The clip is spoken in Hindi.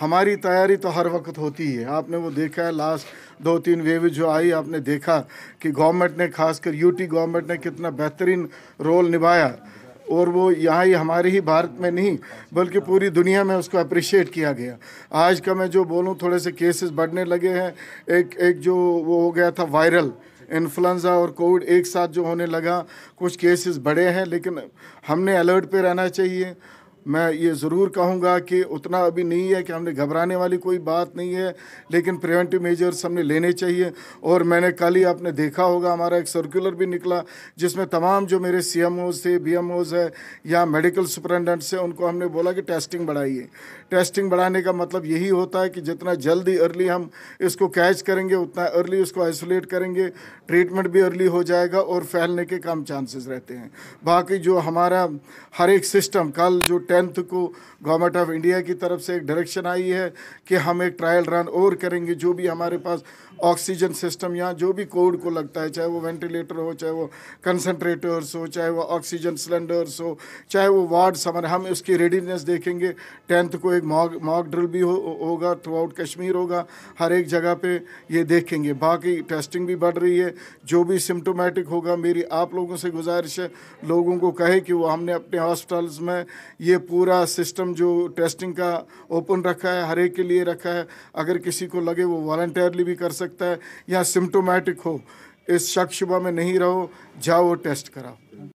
हमारी तैयारी तो हर वक्त होती है आपने वो देखा है लास्ट दो तीन वेव जो आई आपने देखा कि गवर्नमेंट ने खासकर यूटी गवर्नमेंट ने कितना बेहतरीन रोल निभाया और वो यहाँ ही हमारे ही भारत में नहीं बल्कि पूरी दुनिया में उसको अप्रिशिएट किया गया आज का मैं जो बोलूँ थोड़े से केसेस बढ़ने लगे हैं एक एक जो वो हो गया था वायरल इन्फ्लुंजा और कोविड एक साथ जो होने लगा कुछ केसेस बढ़े हैं लेकिन हमने अलर्ट पे रहना चाहिए मैं ये ज़रूर कहूँगा कि उतना अभी नहीं है कि हमने घबराने वाली कोई बात नहीं है लेकिन प्रिवेंटिव मेजर्स हमने लेने चाहिए और मैंने कल ही आपने देखा होगा हमारा एक सर्कुलर भी निकला जिसमें तमाम जो मेरे सी एम ओज थे बी एम ओज है या मेडिकल सुप्रेंडेंट्स हैं उनको हमने बोला कि टेस्टिंग बढ़ाइए टेस्टिंग बढ़ाने का मतलब यही होता है कि जितना जल्दी अर्ली हम इसको कैच करेंगे उतना अर्ली उसको आइसोलेट करेंगे ट्रीटमेंट भी अर्ली हो जाएगा और फैलने के कम चांसेस रहते हैं बाकी जो हमारा हर एक सिस्टम कल जो टेंथ को गवर्नमेंट ऑफ इंडिया की तरफ से एक डायरेक्शन आई है कि हम एक ट्रायल रन और करेंगे जो भी हमारे पास ऑक्सीजन सिस्टम या जो भी कोविड को लगता है चाहे वो वेंटिलेटर हो चाहे वो कंसनट्रेटर्स हो चाहे वो ऑक्सीजन सिलेंडर्स हो चाहे वो वार्ड हमारे हम उसकी रेडीनेस देखेंगे टेंथ को एक मॉक मॉक ड्रिल भी हो, होगा थ्रू आउट कश्मीर होगा हर एक जगह पे ये देखेंगे बाकी टेस्टिंग भी बढ़ रही है जो भी सिम्टोमेटिक होगा मेरी आप लोगों से गुजारिश है लोगों को कहे कि वो हमने अपने हॉस्पिटल्स में ये पूरा सिस्टम जो टेस्टिंग का ओपन रखा है हर एक के लिए रखा है अगर किसी को लगे वो वॉल्टरली भी कर सकता है या सिम्टोमेटिक हो इस शक शुबा में नहीं रहो जाओ टेस्ट कराओ